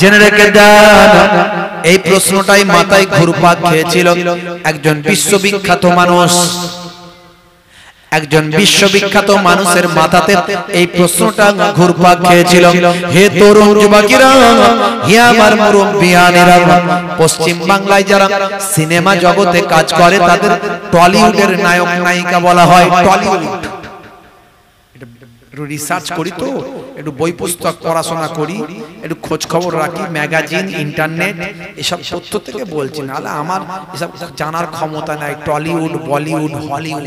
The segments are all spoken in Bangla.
জেনে রেখে এই প্রশ্নটাই মাথায় ঘুরপাক খেয়েছিল একজন বিশ্ববিখ্যাত মানুষ একজন বিশ্ববিখ্যাত মানুষের মাথাতে এই প্রশ্নটা ঘুরপাক খেয়েছিল হে তরুণ যুবকেরা হে আমার মুরব্বিয়ানেরা পশ্চিম বাংলায় যারা সিনেমা জগতে কাজ করে তাদের টলিউডের নায়ক নায়িকা বলা হয় টলিউড একটু রিসার্চ করি তো একটু বই পুস্তক পড়াশোনা করি একটু খোঁজ খবর রাখি ম্যাগাজিন ইন্টারনেট এসব তথ্য থেকে বলছি নাহলে আমার এসব জানার ক্ষমতা নাই টলিউড বলিউড হলিউড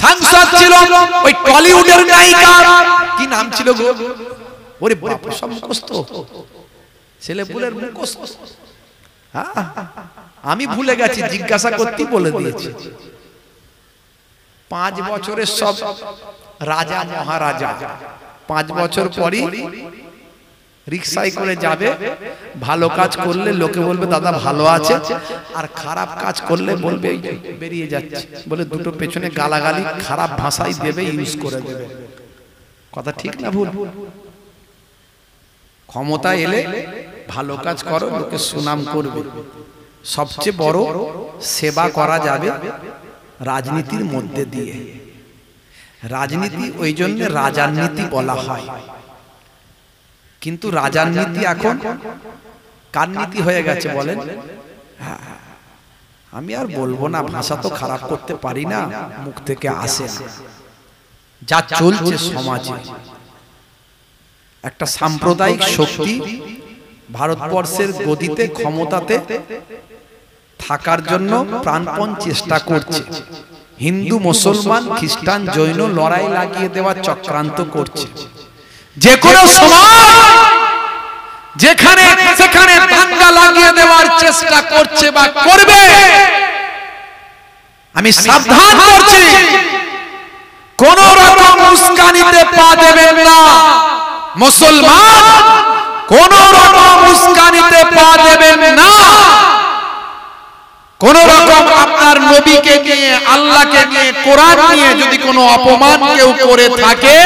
সাংসদ ছিল ওই টলিউডের নায়িকা কি নাম ছিল গো ওরে বাপ সব মুখস্থ ছেলেপুলের মুখস্থ হ্যাঁ? আমি ভুলে গেছি জিজ্ঞাসা করতে বলে দিয়েছি পাঁচ বছরের সব রাজা মহারাজা পাঁচ বছর পরই রিক্সায় করে যাবে ভালো কাজ করলে লোকে বলবে দাদা ভালো আছে আর খারাপ কাজ করলে বলবে বেরিয়ে যাচ্ছে বলে দুটো পেছনে গালাগালি খারাপ ভাষাই দেবে ইউজ করে দেবে কথা ঠিক না ভুল ক্ষমতা এলে ভালো কাজ করো লোকে সুনাম করবে সবচেয়ে বড় সেবা করা যাবে রাজনীতির মধ্যে দিয়ে রাজনীতি ওই জন্য রাজার নীতি বলা হয় কিন্তু রাজার নীতি এখন কার নীতি হয়ে গেছে বলেন হ্যাঁ, হ্যাঁ, হ্যাঁ। আমি আর বলবো না ভাষা তো খারাপ করতে পারি না মুখ থেকে আসে যা চলছে সমাজে একটা সাম্প্রদায়িক শক্তি ভারতবর্ষের গদিতে ক্ষমতাতে থাকার জন্য প্রাণপণ চেষ্টা করছে হিন্দু মুসলমান খ্রিস্টান জৈন লড়াই লাগিয়ে দেওয়ার চক্রান্ত করছে যে কোনো সময় যেখানে সেখানে দাঙ্গা লাগিয়ে দেওয়ার চেষ্টা করছে বা করবে আমি সাবধান করছি কোন রকম উস্কানিতে পা দেবেন না মুসলমান কোন রকম উস্কানিতে পা দেবেন না কোন রকম আপনার নবীকে নিয়ে আল্লাহকে নিয়ে কোরআন নিয়ে যদি কোনো অপমান কেউ করে থাকে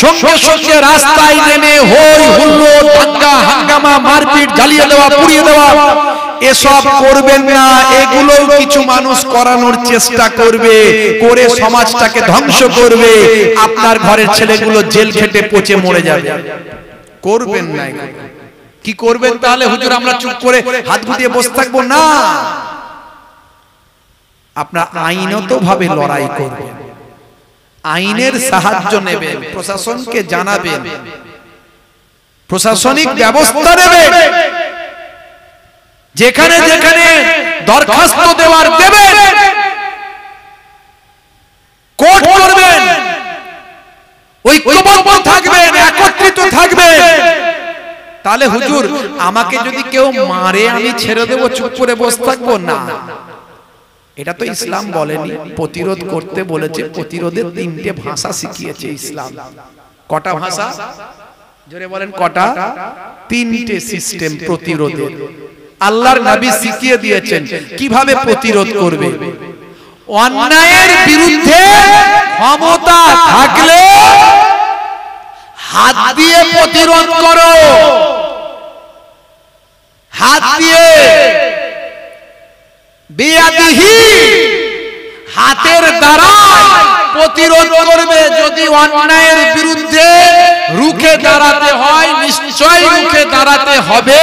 সঙ্গে সঙ্গে রাস্তায় নেমে হই হুল্লো দাঙ্গা হাঙ্গামা মারপিট জ্বালিয়ে দেওয়া পুড়িয়ে দেওয়া এসব করবেন না এগুলো কিছু মানুষ করানোর চেষ্টা করবে করে সমাজটাকে ধ্বংস করবে আপনার ঘরের ছেলেগুলো জেল খেটে পচে মরে যাবে করবেন না কি করবেন তাহলে হুজুর আমরা চুপ করে হাত গুটিয়ে বসে থাকবো না আপনার আইনত ভাবে লড়াই করবেন আইনের সাহায্য নেবে প্রশাসনকে জানাবে প্রশাসনিক ব্যবস্থা নেবে যেখানে যেখানে দরখাস্ত দেওয়ার দেবে কোর্ট করবেন ঐক্যবদ্ধ থাকবেন একত্রিত থাকবে তাহলে হুজুর আমাকে যদি কেউ মারে আমি ছেড়ে দেবো চুপ করে বসে থাকবো না এটা তো ইসলাম বলেনি প্রতিরোধ করতে বলেছে প্রতিরোধের তিনটে ভাষা শিখিয়েছে ইসলাম কটা ভাষা জোরে বলেন কটা তিনটে সিস্টেম প্রতিরোধের আল্লাহর নবী শিখিয়ে দিয়েছেন কিভাবে প্রতিরোধ করবে অন্যায়ের বিরুদ্ধে ক্ষমতা থাকলে হাত দিয়ে প্রতিরোধ করো হাত দিয়ে হাতের দ্বারা প্রতিরোধ করবে যদি অন্যায়ের বিরুদ্ধে রুখে দাঁড়াতে হয় নিশ্চয় রুখে দাঁড়াতে হবে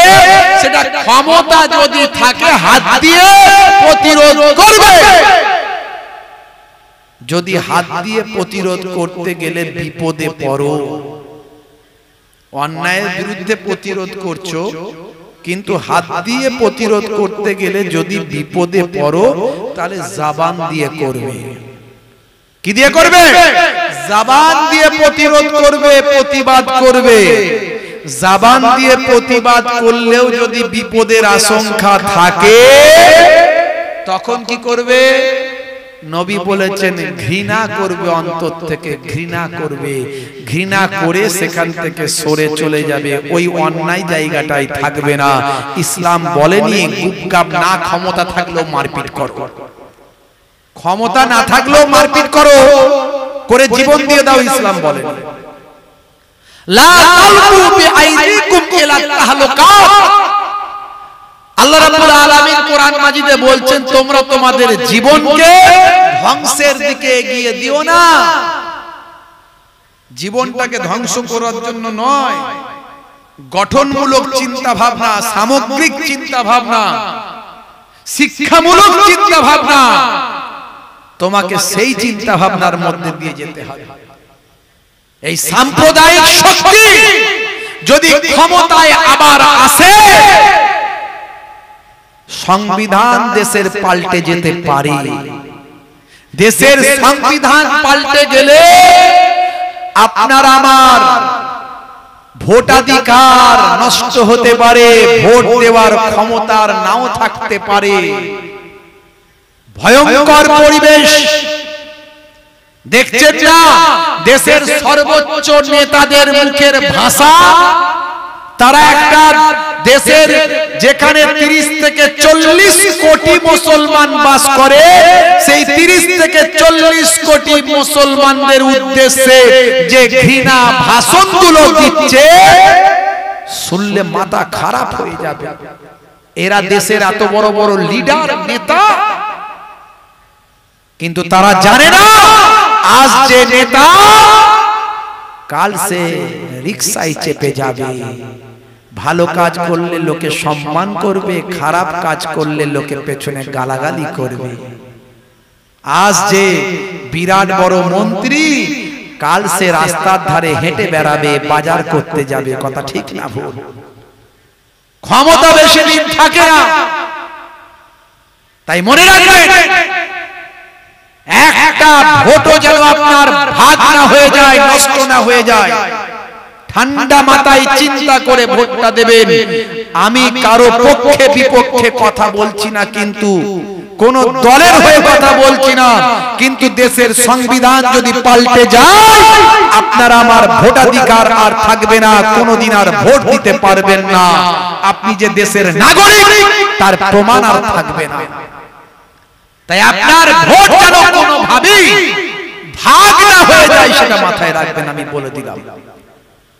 সেটা ক্ষমতা যদি থাকে হাত দিয়ে প্রতিরোধ করবে যদি হাত দিয়ে প্রতিরোধ করতে গেলে বিপদে অন্যায়ের বিরুদ্ধে প্রতিরোধ করছো কিন্তু হাত দিয়ে প্রতিরোধ করতে গেলে যদি বিপদে পড়ো তাহলে জাবান দিয়ে করবে কি দিয়ে করবে জাবান দিয়ে প্রতিরোধ করবে প্রতিবাদ করবে জাবান দিয়ে প্রতিবাদ করলেও যদি বিপদের আশঙ্কা থাকে তখন কি করবে নবী বলেছেন ঘৃণা করবে অন্তর থেকে ঘৃণা করবে ঘৃণা করে সেখান থেকে সরে চলে যাবে ওই অন্যায় জায়গাটাই থাকবে না ইসলাম বলেনি গুপকাপ না ক্ষমতা থাকলেও মারপিট কর ক্ষমতা না থাকলেও মারপিট করো করে জীবন দিয়ে দাও ইসলাম বলে লা তালকু বিআইদিকুম ইলা তাহলুকাত আল্লাহ রাব্বুল আলামিন কোরআন মাজিদে বলছেন তোমরা তোমাদের জীবনকে ধ্বংসের দিকে এগিয়ে দিও না জীবনটাকে ধ্বংস করার জন্য নয় গঠনমূলক চিন্তা ভাবনা সামগ্রিক চিন্তা ভাবনা শিক্ষামূলক চিন্তা ভাবনা তোমাকে সেই চিন্তা ভাবনার মধ্যে দিয়ে যেতে হবে এই সাম্প্রদায়িক শক্তি যদি ক্ষমতায় আবার আসে সংবিধান দেশের পাল্টে যেতে পারে দেশের সংবিধান পাল্টে গেলে আপনার আমার ভোটাধিকার নষ্ট হতে পারে ভোট দেওয়ার ক্ষমতার নাও থাকতে পারে ভয়ঙ্কর পরিবেশ দেখছেন না দেশের সর্বোচ্চ নেতাদের মুখের ভাষা তারা একটা দেশের যেখানে তিরিশ থেকে চল্লিশ কোটি মুসলমান বাস করে সেই তিরিশ থেকে চল্লিশ কোটি মুসলমানদের উদ্দেশ্যে যে ঘৃণা গুলো দিচ্ছে শুনলে মাথা খারাপ হয়ে যাবে এরা দেশের এত বড় বড় লিডার নেতা কিন্তু তারা জানে না আজ যে নেতা কাল সে রিক্সায় চেপে যাবে ভালো কাজ করলে লোকে সম্মান করবে খারাপ কাজ করলে লোকে পেছনে গালাগালি করবে আজ যে বিরাট বড় মন্ত্রী কাল সে রাস্তার ধারে হেঁটে বেড়াবে বাজার করতে যাবে কথা ঠিক না ভুল ক্ষমতা বেশি দিন থাকে না তাই মনে রাখবেন একটা ভোটও যেন আপনার ভাগ না হয়ে যায় নষ্ট না হয়ে যায় ঠান্ডা মাথায় চিন্তা করে ভোটটা দেবেন আমি কারো পক্ষে বিপক্ষে কথা বলছি না কিন্তু কোন দলের হয়ে কথা বলছি না কিন্তু দেশের সংবিধান যদি পাল্টে যায় আপনারা আমার ভোটাধিকার আর থাকবে না কোনদিন আর ভোট দিতে পারবেন না আপনি যে দেশের নাগরিক তার প্রমাণ আর থাকবে না তাই আপনার ভোট যেন কোনোভাবেই ভাগ না হয়ে যায় সেটা মাথায় রাখবেন আমি বলে দিলাম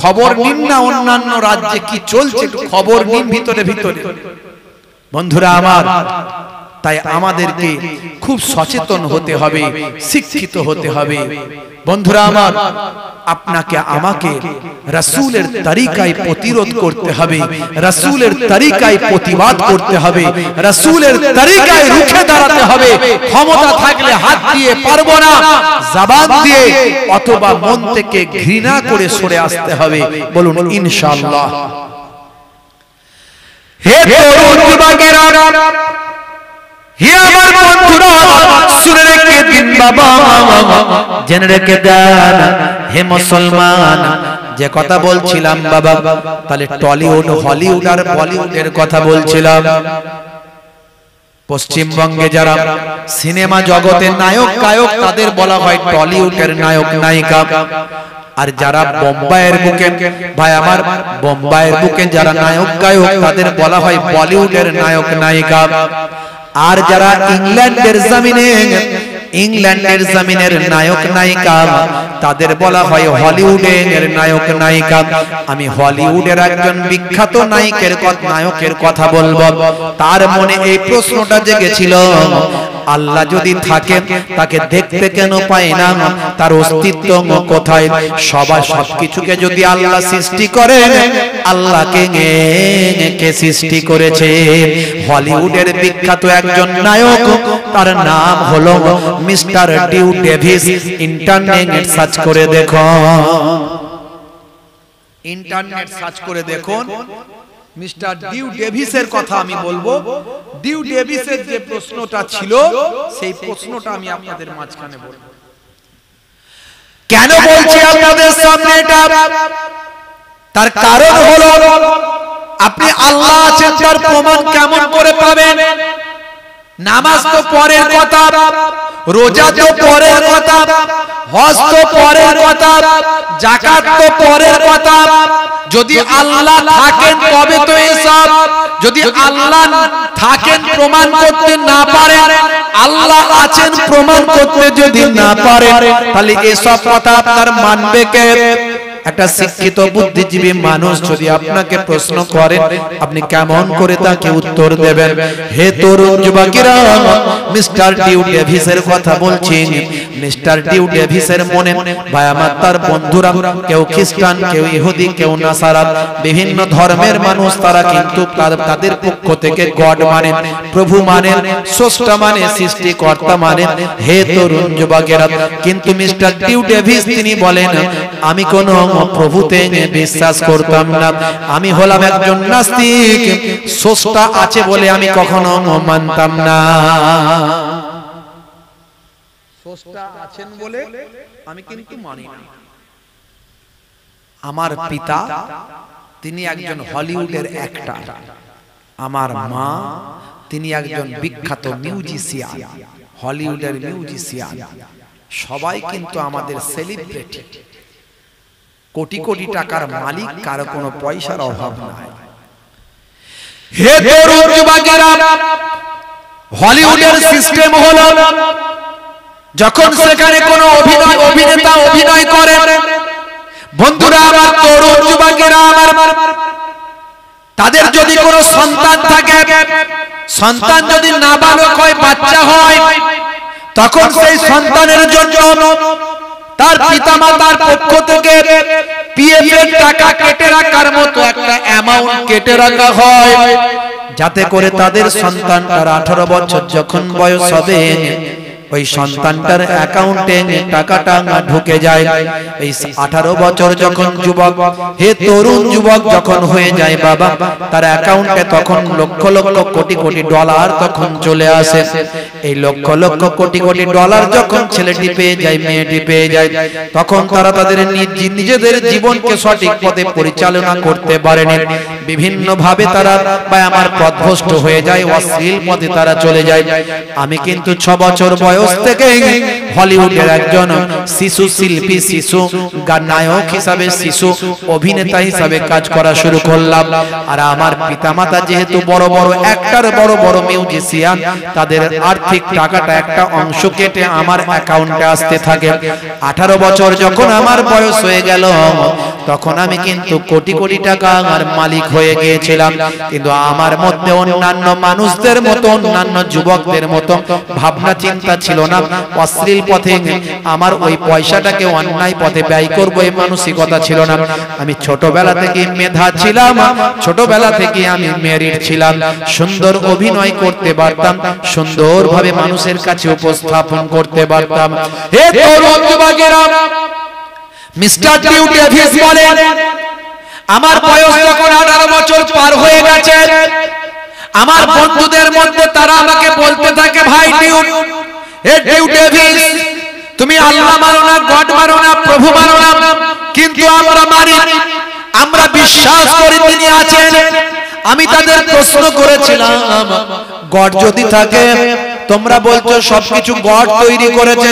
খবর নিন না অন্যান্য রাজ্যে কি চলছে খবর নিন ভিতরে ভিতরে বন্ধুরা আমার তাই আমাদেরকে খুব সচেতন হতে হবে শিক্ষিত হতে হবে বন্ধুরা আমার আপনাকে আমাকে রাসূলের তরিকায় প্রতিরোধ করতে হবে রাসূলের তরিকায় প্রতিবাদ করতে হবে রাসূলের তরিকায় রুখে দাঁড়াতে হবে ক্ষমতা থাকলে হাত দিয়ে পারবো না জবান দিয়ে অথবা মন থেকে ঘৃণা করে সরে আসতে হবে বলুন ইনশাআল্লাহ হে তরুণ যুবকেরা হে জেনে রেখে দেন হে মুসলমান যে কথা বলছিলাম বাবা তাহলে টলিউড হলিউড আর কথা বলছিলাম পশ্চিমবঙ্গে যারা সিনেমা নায়ক তাদের বলা হয় টলিউডের নায়ক নায়িকা আর যারা বোম্বাইয়ের বুকে ভাই আমার বোম্বাইয়ের বুকে যারা নায়ক গায়ক তাদের বলা হয় বলিউডের নায়ক নায়িকা আর যারা ইংল্যান্ডের জমিনে ইংল্যান্ডের জমিনের নায়ক নায়িকা তাদের বলা হয় হলিউডের নায়ক নায়িকা আমি হলিউডের একজন বিখ্যাত নায়কের নায়কের কথা বলবো তার মনে এই প্রশ্নটা জেগেছিল আল্লাহ যদি থাকে তাকে দেখতে কেন পায় না তার অস্তিত্ব কোথায় সবাই সবকিছুকে যদি আল্লাহ সৃষ্টি করে আল্লাহকে কে সৃষ্টি করেছে হলিউডের বিখ্যাত একজন নায়ক তার নাম হলো mister Dew Davis internet search করে দেখো ইন্টারনেট সার্চ করে দেখুন মিস্টার ডিউ ডেভিসের কথা আমি বলবো ডিউ ডেভিসের যে প্রশ্নটা ছিল সেই প্রশ্নটা আমি আপনাদের মাঝখানে বলবো কেন বলছি আপনাদের সামনে এটা তার কারণ হলো আপনি আল্লাহ আছেন তার প্রমাণ কেমন করে পাবেন নামাজ তো পরের কথা রোজা তো পরের কথা হজ তো পরের কথা জাকাত তো পরের কথা যদি আল্লাহ থাকেন তবে তো এসব যদি আল্লাহ থাকেন প্রমাণ করতে না পারে আল্লাহ আছেন প্রমাণ করতে যদি না পারে তাহলে এসব কথা আপনার মানবে কে একটা শিক্ষিত বুদ্ধিজীবী মানুষ যদি আপনাকে প্রশ্ন করেন আপনি কেমন করে তাকে উত্তর দেবেন হে তরুণ যুবকেরা মিস্টার ডিউ ডেভিসের কথা বলছি মিস্টার ডিউ ডেভিসের মনে ভাই আমার তার বন্ধুরা কেউ খ্রিস্টান কেউ ইহুদি কেউ নাসারা বিভিন্ন ধর্মের মানুষ তারা কিন্তু তাদের পক্ষ থেকে গড মানে, মানে প্রভু মানে, মানে স্রষ্টা মানে, মানে সৃষ্টিকর্তা মানে হে তরুণ যুবকেরা কিন্তু মিস্টার ডিউ ডেভিস তিনি বলেন আমি কোনো প্রভুতে বিশ্বাস করতাম না আমি হলাম একজন নাস্তিক সস্তা আছে বলে আমি কখনো মানতাম না আমার পিতা তিনি একজন হলিউডের অ্যাক্টর আমার মা তিনি একজন বিখ্যাত মিউজিশিয়ান হলিউডের মিউজিশিয়ান সবাই কিন্তু আমাদের সেলিব্রিটি কোটি কোটি টাকার মালিক কার কোনো পয়সার অভাব নাই হে তরুণ হলিউডের সিস্টেম হলো যখন সেখানে কোনো অভিনয় অভিনেতা অভিনয় করে বন্ধুরা আমার তরুণ যুবকেরা আমার তাদের যদি কোনো সন্তান থাকে সন্তান যদি নাবালক হয় বাচ্চা হয় তখন সেই সন্তানের জন্য তার পিতা মাতার পক্ষ থেকে পিএফের এর টাকা কেটে রাখার মতো একটা অ্যামাউন্ট কেটে রাখা হয় যাতে করে তাদের সন্তান তার আঠারো বছর যখন বয়স হবে ওই সন্তানটার অ্যাকাউন্টে টাকাটা ঢুকে যায় এই আঠারো বছর যখন যুবক হে তরুণ যুবক যখন হয়ে যায় বাবা তার অ্যাকাউন্টে তখন লক্ষ লক্ষ কোটি কোটি ডলার তখন চলে আসে এই লক্ষ লক্ষ কোটি কোটি ডলার যখন ছেলেটি পেয়ে যায় মেয়েটি পেয়ে যায় তখন তারা তাদের নিজেদের জীবনকে সঠিক পথে পরিচালনা করতে পারেনি বিভিন্নভাবে তারা বা আমার পথভ্রষ্ট হয়ে যায় অশ্লীল পথে তারা চলে যায় আমি কিন্তু ছ বছর বয়স থেকে হলিউডের একজন শিশু শিল্পী শিশু নায়ক হিসাবে শিশু অভিনেতা হিসাবে কাজ করা শুরু করলাম আর আমার পিতামাতা যেহেতু বড় বড় একটার বড় বড় মিউজিশিয়ান তাদের আর্থিক টাকাটা একটা অংশ কেটে আমার অ্যাকাউন্টে আসতে থাকে আঠারো বছর যখন আমার বয়স হয়ে গেল তখন আমি কিন্তু কোটি কোটি টাকা আমার মালিক হয়ে গিয়েছিলাম কিন্তু আমার মধ্যে অন্যান্য মানুষদের মতো অন্যান্য যুবকদের মতো ভাবনা চিন্তা ছিল না অশ্লীল পথে আমার ওই পয়সাটাকে অন্যায় পথে ব্যয় করবো এই মানসিকতা ছিল না আমি ছোটবেলা থেকে মেধা ছিলাম ছোটবেলা থেকে আমি মেরিট ছিলাম সুন্দর অভিনয় করতে পারতাম সুন্দরভাবে মানুষের কাছে উপস্থাপন করতে পারতাম আমার বয়স যখন আঠারো বছর পার হয়ে গেছে আমার বন্ধুদের মধ্যে তারা আমাকে বলতে থাকে ভাই ডিউটি তুমি আল্লাহ না গড না প্রভু না কিন্তু আমরা আমরা বিশ্বাস করি তিনি আছেন আমি তাদের প্রশ্ন করেছিলাম গড যদি থাকে তোমরা বলছো সবকিছু গড তৈরি করেছে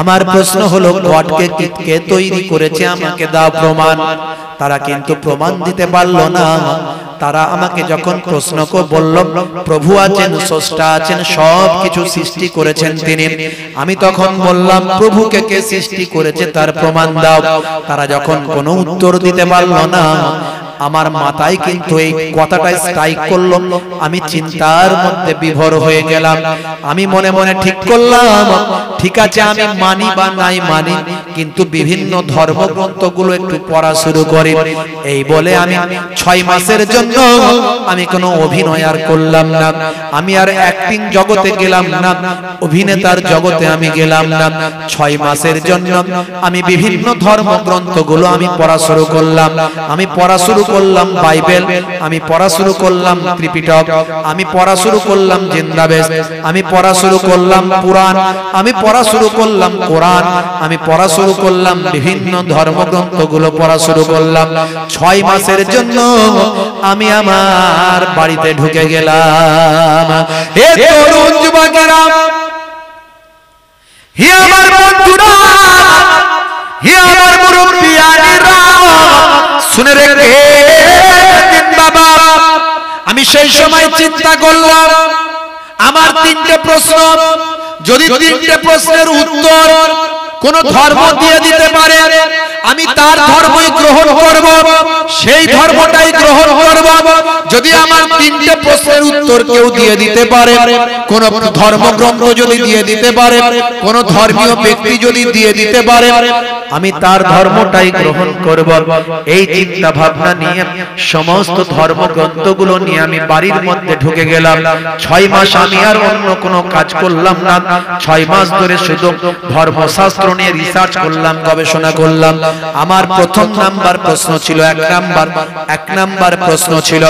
আমার প্রশ্ন হলো গডকে কে তৈরি করেছে আমাকে দাও প্রমাণ তারা কিন্তু প্রমাণ দিতে পারলো না তারা আমাকে যখন প্রশ্ন বলল প্রভু আছেন স্রষ্টা আছেন সব কিছু সৃষ্টি করেছেন তিনি আমি তখন বললাম প্রভুকে কে সৃষ্টি করেছে তার প্রমাণ দাও তারা যখন কোনো উত্তর দিতে পারল না আমার মাথায় কিন্তু এই কথাটা স্ট্রাইক করলো আমি চিন্তার মধ্যে বিভোর হয়ে গেলাম আমি মনে মনে ঠিক করলাম ঠিক আছে আমি মানি বা নাই মানি কিন্তু বিভিন্ন ধর্মগ্রন্থগুলো একটু পড়া শুরু করি এই বলে আমি ছয় মাসের জন্য আমি কোনো অভিনয় আর করলাম না আমি আর অ্যাক্টিং জগতে গেলাম না অভিনেতার জগতে আমি গেলাম না ছয় মাসের জন্য আমি বিভিন্ন ধর্মগ্রন্থগুলো আমি পড়া শুরু করলাম আমি পড়া শুরু করলাম বাইবেল আমি পড়া শুরু করলাম ত্রিপিটক আমি পড়া শুরু করলাম আমি পড়া শুরু করলাম পুরাণ আমি পড়া শুরু করলাম কোরআন আমি পড়া শুরু করলাম বিভিন্ন ধর্মগ্রন্থগুলো পড়া শুরু করলাম ছয় মাসের জন্য আমি আমার বাড়িতে ঢুকে গেলাম আমার বন্ধুরা শুনে রেখে বাবা আমি সেই সময় চিন্তা করলাম আমার তিনটে প্রশ্ন যদি তিনটে প্রশ্নের উত্তর কোন ধর্ম দিয়ে দিতে পারে আমি তার ধর্মই গ্রহণ করব সেই ধর্মটাই গ্রহণ করব যদি আমার তিনটে প্রশ্নের উত্তর কেউ দিয়ে দিতে পারে কোন ধর্মগ্রন্থ যদি দিয়ে দিতে পারে কোন ধর্মীয় ব্যক্তি যদি দিয়ে দিতে পারে আমি তার ধর্মটাই গ্রহণ করব এই চিন্তা ভাবনা নিয়ে সমস্ত ধর্মগ্রন্থগুলো নিয়ে আমি বাড়ির মধ্যে ঢুকে গেলাম ছয় মাস আমি আর অন্য কোনো কাজ করলাম না ছয় মাস ধরে শুধু ধর্মশাস্ত্র নিয়ে রিসার্চ করলাম গবেষণা করলাম আমার প্রথম নাম্বার প্রশ্ন ছিল এক নাম্বার এক নাম্বার প্রশ্ন ছিল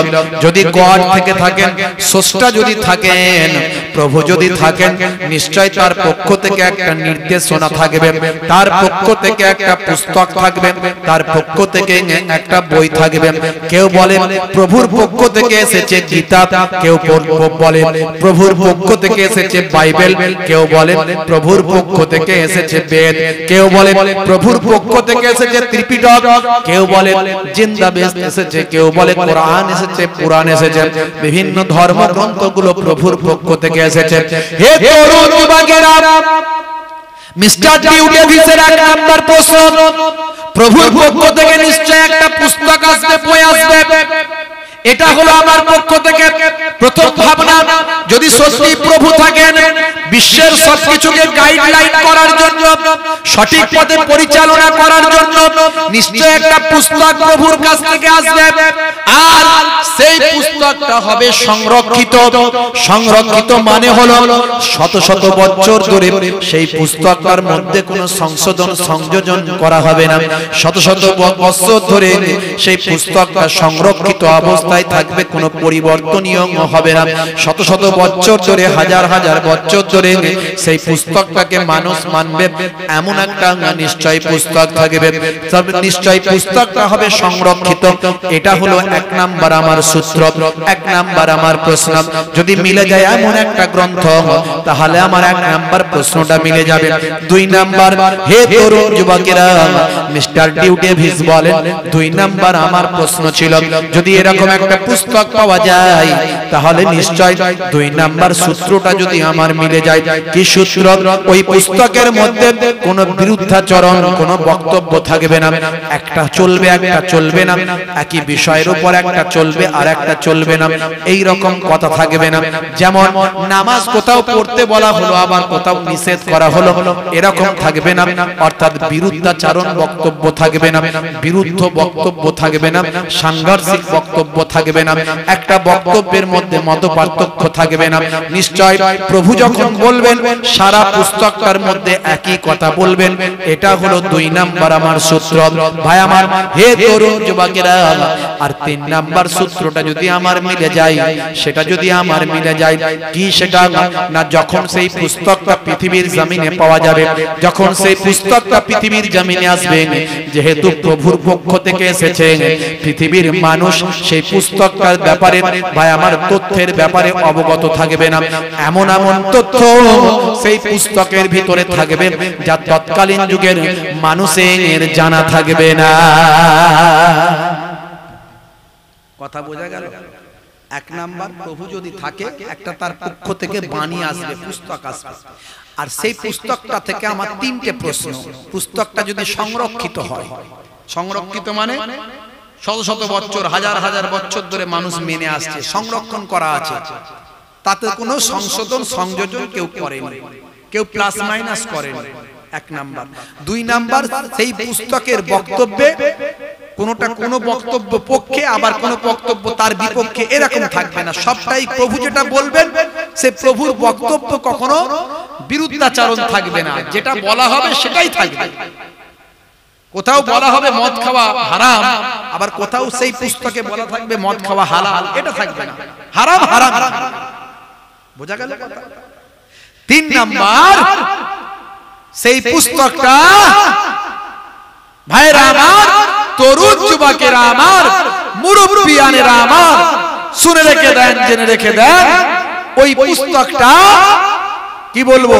যদি গড থেকে থাকেন সষ্টা যদি থাকেন প্রভু যদি থাকেন নিশ্চয় তার পক্ষ থেকে একটা নির্দেশনা থাকবে তার পক্ষ থেকে একটা পুস্তক থাকবে তার পক্ষ থেকে একটা বই থাকবে কেউ বলে প্রভুর পক্ষ থেকে এসেছে গীতা কেউ বলে প্রভুর পক্ষ থেকে এসেছে বাইবেল কেউ বলে প্রভুর পক্ষ থেকে এসেছে বেদ কেউ বলে প্রভুর পক্ষ থেকে এসেছে ত্রিপিটক কেউ বলে জিন্দা এসেছে কেউ বলে কোরআন এসেছে পুরাণ এসেছে বিভিন্ন ধর্মগ্রন্থগুলো প্রভুর পক্ষ থেকে এসেছে হে প্রভুর পক্ষ থেকে নিশ্চয় একটা পুস্তক আসবে বই আসবে এটা হলো আমার পক্ষ থেকে প্রথম ভাবনা যদি সত্যি প্রভু থাকেন বিশ্বের সবকিছুকে গাইডলাইন করার জন্য সঠিক পথে পরিচালনা করার জন্য নিশ্চয় একটা পুস্তক প্রভুর কাছ থেকে আসবে আর একটা হবে সংরক্ষিত সংরক্ষিত মানে হলো শত শত বছর ধরে সেই পুস্তকটার মধ্যে কোনো সংশোধন সংযোজন করা হবে না শত শত বছর ধরে সেই পুস্তকটা সংরক্ষিত অবস্থায় থাকবে কোনো পরিবর্তনীয় হবে না শত শত বছর ধরে হাজার হাজার বছর ধরে সেই পুস্তকটাকে মানুষ মানবে এমন একটা নিশ্চয় পুস্তক থাকবে নিশ্চয় পুস্তকটা হবে সংরক্ষিত এটা হলো এক নাম্বার আমার সূত্র এক নাম্বার আমার প্রশ্ন যদি মিলে যায় এমন একটা গ্রন্থ তাহলে আমার এক নাম্বার প্রশ্নটা মিলে যাবে দুই নাম্বার হে তরুণ যুবকেরা মিস্টার ডিউটি ভিস বলেন দুই নাম্বার আমার প্রশ্ন ছিল যদি এরকম একটা পুস্তক পাওয়া যায় তাহলে নিশ্চয় দুই নাম্বার সূত্রটা যদি আমার মিলে যায় কি সূত্র ওই পুস্তকের মধ্যে কোন বিরুদ্ধাচরণ কোন বক্তব্য থাকবে না একটা চলবে একটা চলবে না একই বিষয়ের উপর একটা চলবে আর একটা চলবে চলবে না এই রকম কথা থাকবে না যেমন নামাজ কোথাও পড়তে বলা হলো আবার কোথাও নিষেধ করা হলো এরকম থাকবে না অর্থাৎ বিরুদ্ধাচারণ বক্তব্য থাকবে না বিরুদ্ধ বক্তব্য থাকবে না সাংঘর্ষিক বক্তব্য থাকবে না একটা বক্তব্যের মধ্যে মত পার্থক্য থাকবে না নিশ্চয় প্রভু যখন বলবেন সারা পুস্তকটার মধ্যে একই কথা বলবেন এটা হলো দুই নাম্বার আমার সূত্র ভাই আমার হে তরুণ যুবকেরা আর তিন নাম্বার সূত্রটা যদি আমার মিলে যায় সেটা যদি আমার মিলে যায় কি সেটা না যখন সেই পুস্তকটা পৃথিবীর জমিনে পাওয়া যাবে যখন সেই পুস্তকটা পৃথিবীর জমিনে আসবে যেহেতু প্রভুর পক্ষ থেকে এসেছে পৃথিবীর মানুষ সেই পুস্তকটার ব্যাপারে ভাই আমার তথ্যের ব্যাপারে অবগত থাকবে না এমন এমন তথ্য সেই পুস্তকের ভিতরে থাকবে যা তৎকালীন যুগের মানুষের জানা থাকবে না কথা বোঝা গেল এক নাম্বার প্রভু যদি থাকে একটা তার পক্ষ থেকে বাণী আসবে পুস্তক আসবে আর সেই পুস্তকটা থেকে আমার তিনটে প্রশ্ন পুস্তকটা যদি সংরক্ষিত হয় সংরক্ষিত মানে শত শত বছর হাজার হাজার বছর ধরে মানুষ মেনে আসছে সংরক্ষণ করা আছে তাতে কোনো সংশোধন সংযোজন কেউ করেনি কেউ প্লাস মাইনাস করেনি এক নাম্বার দুই নাম্বার সেই পুস্তকের বক্তব্যে কোনটা কোন বক্তব্য পক্ষে আবার কোন বক্তব্য তার বিপক্ষে এরকম থাকবে না সবটাই প্রভু যেটা বলবেন সে প্রভুর বক্তব্য কখনো বিরুদ্ধাচরণ থাকবে না যেটা বলা হবে সেটাই থাকবে কোথাও বলা হবে মদ খাওয়া হারাম আবার কোথাও সেই পুস্তকে বলা থাকবে মদ খাওয়া হালাল এটা থাকবে না হারাম হারাম বোঝা গেল তিন নাম্বার সেই পুস্তকটা ভাইরা আমার তরুণ যুবকেরা আমার মুরব্বিয়ানেরা আমার শুনে রেখে দেন জেনে রেখে দেন ওই পুস্তকটা কি বলবো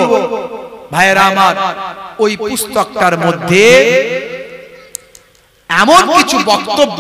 ভাইয়েরা আমার ওই পুস্তকটার মধ্যে এমন কিছু বক্তব্য